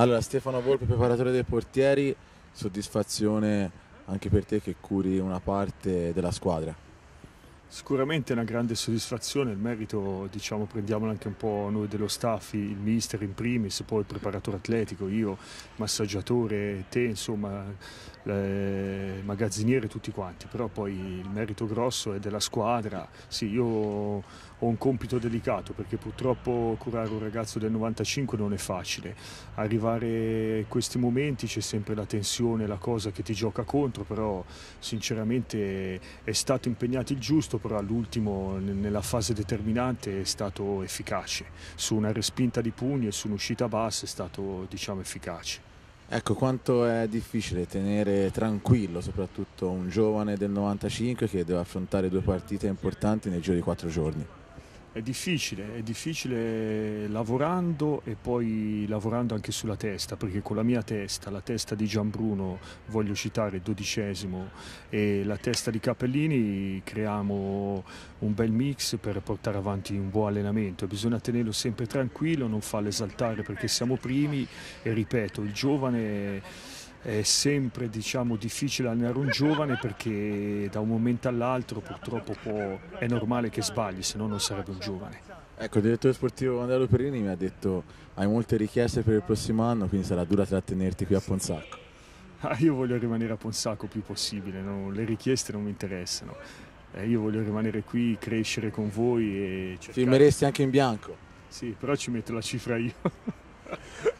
Allora, Stefano Volpe, preparatore dei portieri, soddisfazione anche per te che curi una parte della squadra. Sicuramente è una grande soddisfazione, il merito diciamo, prendiamolo anche un po' noi dello staff, il mister in primis, poi il preparatore atletico, io, massaggiatore, te, insomma, eh, magazziniere, tutti quanti, però poi il merito grosso è della squadra, sì io ho un compito delicato perché purtroppo curare un ragazzo del 95 non è facile, arrivare a questi momenti c'è sempre la tensione, la cosa che ti gioca contro, però sinceramente è stato impegnato il giusto però all'ultimo nella fase determinante è stato efficace, su una respinta di pugni e su un'uscita bassa è stato diciamo efficace. Ecco, quanto è difficile tenere tranquillo soprattutto un giovane del 95 che deve affrontare due partite importanti nel giro di quattro giorni? È difficile, è difficile lavorando e poi lavorando anche sulla testa, perché con la mia testa, la testa di Gianbruno, voglio citare il dodicesimo, e la testa di Capellini creiamo un bel mix per portare avanti un buon allenamento. Bisogna tenerlo sempre tranquillo, non farlo esaltare perché siamo primi e ripeto, il giovane è sempre diciamo, difficile allenare un giovane perché da un momento all'altro purtroppo può, è normale che sbagli, se no non sarebbe un giovane. Ecco, il direttore sportivo Mandelo Perini mi ha detto hai molte richieste per il prossimo anno, quindi sarà dura trattenerti qui a Ponzacco. Ah, io voglio rimanere a Ponsacco più possibile, no? le richieste non mi interessano. Eh, io voglio rimanere qui, crescere con voi e cercare... Filmeresti anche in bianco? Sì, però ci metto la cifra io.